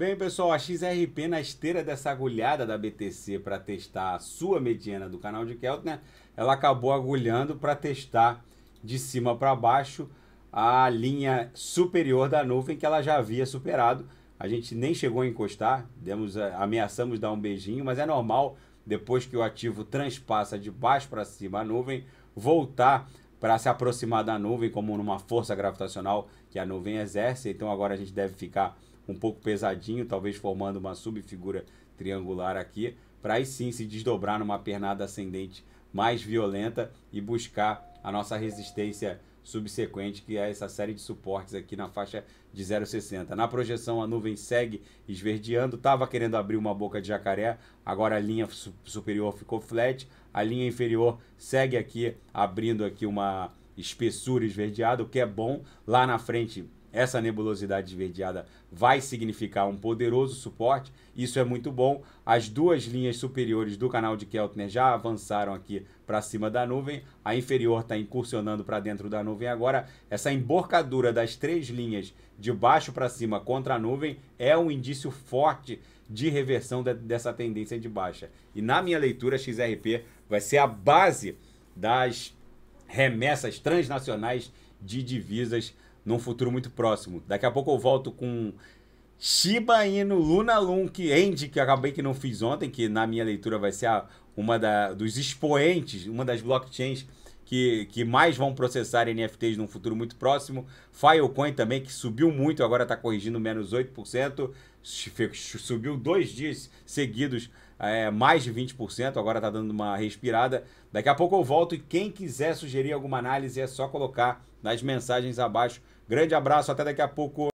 Bem, pessoal, a XRP na esteira dessa agulhada da BTC para testar a sua mediana do canal de Keltner, né? ela acabou agulhando para testar de cima para baixo a linha superior da nuvem que ela já havia superado. A gente nem chegou a encostar, demos, eh, ameaçamos dar um beijinho, mas é normal depois que o ativo transpassa de baixo para cima a nuvem voltar para se aproximar da nuvem, como numa força gravitacional que a nuvem exerce. Então agora a gente deve ficar um pouco pesadinho, talvez formando uma subfigura triangular aqui, para aí sim se desdobrar numa pernada ascendente mais violenta e buscar a nossa resistência subsequente, que é essa série de suportes aqui na faixa de 0,60. Na projeção, a nuvem segue esverdeando, estava querendo abrir uma boca de jacaré, agora a linha superior ficou flat, a linha inferior segue aqui, abrindo aqui uma espessura esverdeada, o que é bom. Lá na frente, essa nebulosidade esverdeada vai significar um poderoso suporte, isso é muito bom. As duas linhas superiores do canal de Keltner já avançaram aqui para cima da nuvem, a inferior está incursionando para dentro da nuvem agora. Essa emborcadura das três linhas de baixo para cima contra a nuvem é um indício forte de reversão de, dessa tendência de baixa. E na minha leitura, XRP vai ser a base das remessas transnacionais de divisas num futuro muito próximo. Daqui a pouco eu volto com Shiba Inu Luna Loon, que que acabei que não fiz ontem, que na minha leitura vai ser a, uma da, dos expoentes, uma das blockchains que, que mais vão processar NFTs num futuro muito próximo. Filecoin também, que subiu muito, agora está corrigindo menos 8%, subiu dois dias seguidos é, mais de 20%, agora está dando uma respirada. Daqui a pouco eu volto e quem quiser sugerir alguma análise é só colocar nas mensagens abaixo. Grande abraço, até daqui a pouco.